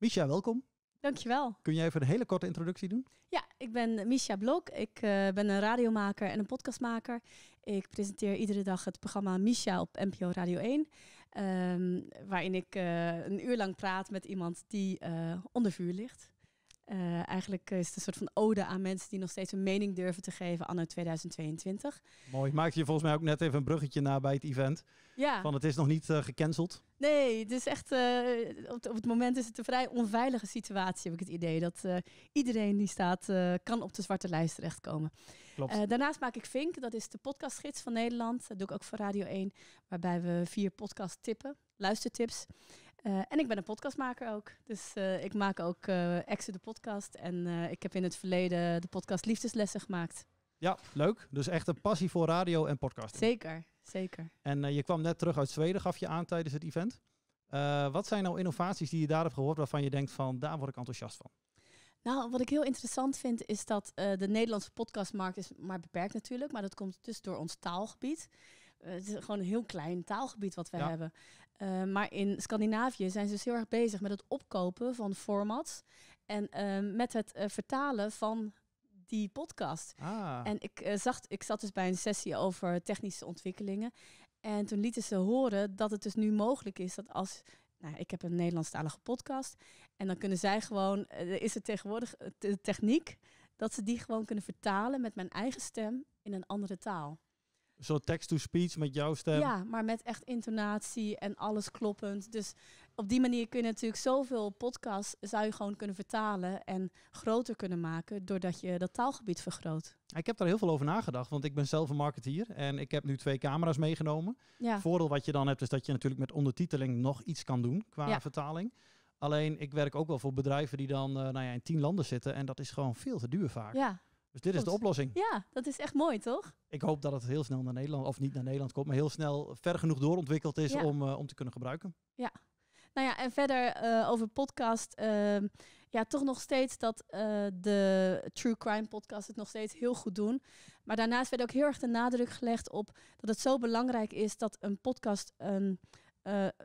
Misha, welkom. Dankjewel. Kun jij even een hele korte introductie doen? Ja, ik ben Misha Blok. Ik eh, ben een radiomaker en een podcastmaker. Ik presenteer iedere dag het programma Misha op NPO Radio 1. Ehm, waarin ik eh, een uur lang praat met iemand die eh, onder vuur ligt. Eh, eigenlijk is het een soort van ode aan mensen die nog steeds een mening durven te geven anno 2022. Mooi. Maak je volgens mij ook net even een bruggetje na bij het event. Ja. Van het is nog niet eh, gecanceld. Nee, het is echt, eh, op, op, het moment is het een vrij onveilige situatie, heb ik het idee. Dat iedereen die staat, kan op de zwarte lijst terechtkomen. Klopt. daarnaast maak ik Vink, dat is de podcastgids van Nederland. Dat doe ik ook voor Radio 1, waarbij we vier podcast tippen luistertips. Eh, en ik ben een podcastmaker ook. Dus eh, ik maak ook uh, de podcast. En ik heb in het verleden de podcast Liefdeslessen gemaakt. Ja, leuk. Dus echt een passie voor radio en podcast. Zeker, zeker. En je kwam net terug uit Zweden, gaf je aan tijdens het event. wat zijn nou innovaties die je daar hebt gehoord waarvan je denkt van daar word ik enthousiast van? Nou, wat ik heel interessant vind is dat de Nederlandse podcastmarkt is maar beperkt natuurlijk. Maar dat komt dus door ons taalgebied. Eh, het is gewoon een heel klein taalgebied wat we hebben. Eh, maar in Scandinavië zijn ze dus heel erg bezig met het opkopen van formats en ehm, met het eh, vertalen van die podcast. Ah. En ik, zag, ik zat dus bij een sessie over technische ontwikkelingen. En toen lieten ze horen dat het dus nu mogelijk is dat als nou, ik heb een Nederlandstalige podcast. En dan kunnen zij gewoon, is het tegenwoordig de techniek, dat ze die gewoon kunnen vertalen met mijn eigen stem in een andere taal zo text-to-speech met jouw stem. Ja, maar met echt intonatie en alles kloppend. Dus op die manier kun je natuurlijk zoveel podcasts zou je gewoon kunnen vertalen en groter kunnen maken doordat je dat taalgebied vergroot. Ik heb daar heel veel over nagedacht, want ik ben zelf een marketeer en ik heb nu twee camera's meegenomen. Ja. Voordeel wat je dan hebt is dat je natuurlijk met ondertiteling nog iets kan doen qua ja. vertaling. Alleen ik werk ook wel voor bedrijven die dan eh, nou ja, in tien landen zitten en dat is gewoon veel te duur vaak. Ja, dus dit is de oplossing. Ja, dat is echt mooi, toch? Ik hoop dat het heel snel naar Nederland, of niet naar Nederland komt, maar heel snel ver genoeg doorontwikkeld is om, eh, om te kunnen gebruiken. Ja. Nou ja, en verder eh, over podcast. Ehm, ja, toch nog steeds dat eh, de True Crime podcast het nog steeds heel goed doen. Maar daarnaast werd ook heel erg de nadruk gelegd op dat het zo belangrijk is dat een podcast um,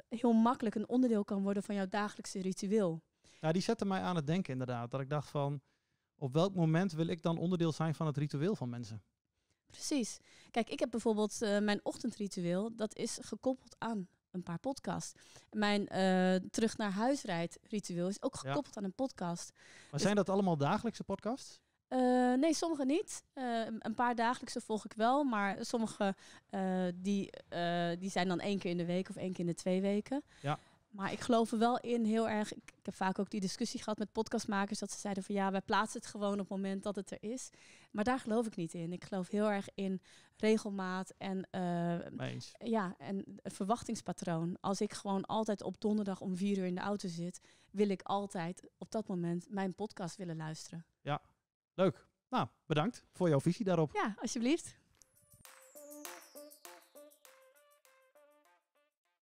heel makkelijk een onderdeel kan worden van jouw dagelijkse ritueel. Ja, die zette mij aan het denken inderdaad. Dat ik dacht van, op welk moment wil ik dan onderdeel zijn van het ritueel van mensen? Precies. Kijk, ik heb bijvoorbeeld eh, mijn ochtendritueel, dat is gekoppeld aan een paar podcasts. Mijn eh, terug naar huis rijd ritueel is ook gekoppeld aan een podcast. Maar dus zijn dat allemaal dagelijkse podcasts? Eh, nee, sommige niet. een paar dagelijkse volg ik wel, maar sommige die, die zijn dan één keer in de week of één keer in de twee weken. Ja. Maar ik geloof er wel in heel erg. Ik, heb vaak ook die discussie gehad met podcastmakers. Dat ze zeiden van ja, wij plaatsen het gewoon op het moment dat het er is. Maar daar geloof ik niet in. Ik geloof heel erg in regelmaat en, eh, ja, en verwachtingspatroon. Als ik gewoon altijd op donderdag om vier uur in de auto zit, wil ik altijd op dat moment mijn podcast willen luisteren. Ja, leuk. Nou, bedankt voor jouw visie daarop. Ja, alsjeblieft.